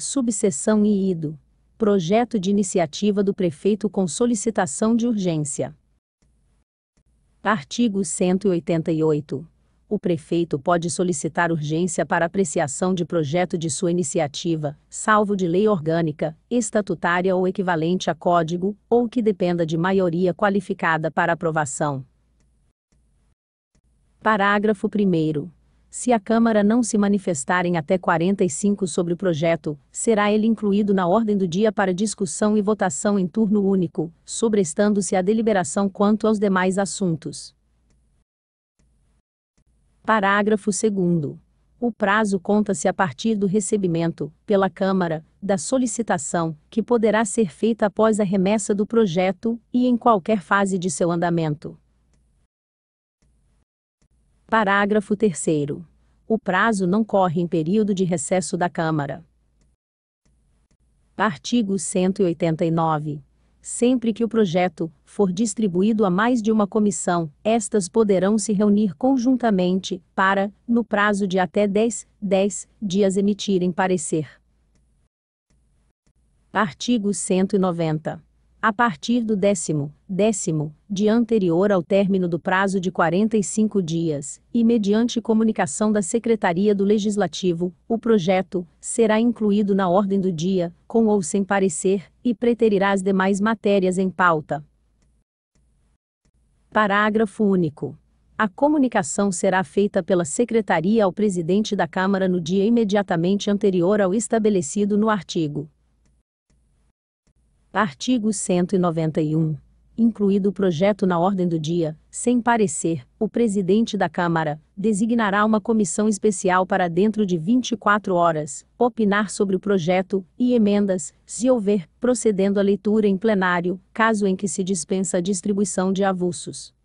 Subseção e IDO. Projeto de iniciativa do prefeito com solicitação de urgência. Artigo 188. O prefeito pode solicitar urgência para apreciação de projeto de sua iniciativa, salvo de lei orgânica, estatutária ou equivalente a código, ou que dependa de maioria qualificada para aprovação. Parágrafo 1. Se a Câmara não se manifestar em até 45 sobre o projeto, será ele incluído na ordem do dia para discussão e votação em turno único, sobrestando-se a deliberação quanto aos demais assuntos. Parágrafo 2. O prazo conta-se a partir do recebimento, pela Câmara, da solicitação, que poderá ser feita após a remessa do projeto, e em qualquer fase de seu andamento. Parágrafo 3. O prazo não corre em período de recesso da Câmara. Artigo 189. Sempre que o projeto for distribuído a mais de uma comissão, estas poderão se reunir conjuntamente para, no prazo de até 10, 10 dias, emitirem parecer. Artigo 190. A partir do décimo, décimo dia anterior ao término do prazo de 45 dias, e mediante comunicação da Secretaria do Legislativo, o projeto será incluído na ordem do dia, com ou sem parecer, e preterirá as demais matérias em pauta. Parágrafo único. A comunicação será feita pela Secretaria ao presidente da Câmara no dia imediatamente anterior ao estabelecido no artigo. Artigo 191 incluído o projeto na ordem do dia, sem parecer, o presidente da Câmara designará uma comissão especial para dentro de 24 horas opinar sobre o projeto e emendas, se houver, procedendo à leitura em plenário, caso em que se dispensa a distribuição de avulsos.